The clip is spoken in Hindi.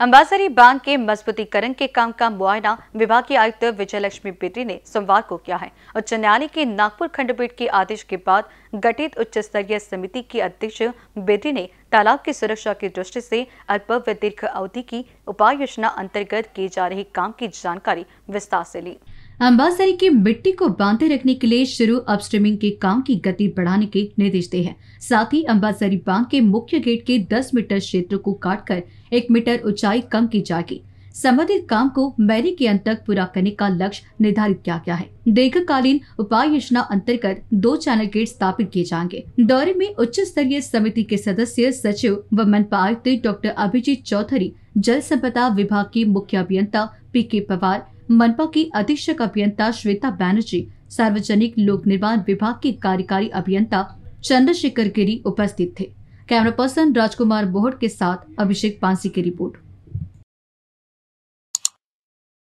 अम्बासरी बांध के मजबूतीकरण के काम का मुआयना विभागीय आयुक्त विजय लक्ष्मी बेटी ने सोमवार को किया है उच्च न्यायालय के नागपुर खंडपीठ के आदेश के बाद गठित उच्च स्तरीय समिति की अध्यक्ष बेटी ने तालाब की सुरक्षा की दृष्टि से अल्प व दीर्घ अवधि की उपाय योजना अंतर्गत किए जा रहे काम की जानकारी विस्तार से ली अंबासरी की मिट्टी को बांधे रखने के लिए शुरू अपस्ट्रीमिंग के काम की गति बढ़ाने के निर्देश दिए हैं साथ ही अंबासरी बांध के मुख्य गेट के 10 मीटर क्षेत्र को काटकर एक मीटर ऊंचाई कम की जाएगी संबंधित काम को मैरी के अंत तक पूरा करने का लक्ष्य निर्धारित किया गया है दीर्घकालीन उपाय योजना अंतर्गत दो चैनल गेट स्थापित किए जाएंगे दौरे में उच्च स्तरीय समिति के सदस्य सचिव व मनपा आयुक्त डॉक्टर अभिजीत चौधरी जल संपदा विभाग के मुख्य अभियंता पी के पवार मनपा की अधीक्षक अभियंता श्वेता बैनर्जी सार्वजनिक लोक निर्माण विभाग के कार्यकारी अभियंता चंद्रशेखर गिरी उपस्थित थे कैमरा पर्सन राजकुमार बोहट के साथ अभिषेक पांसी की रिपोर्ट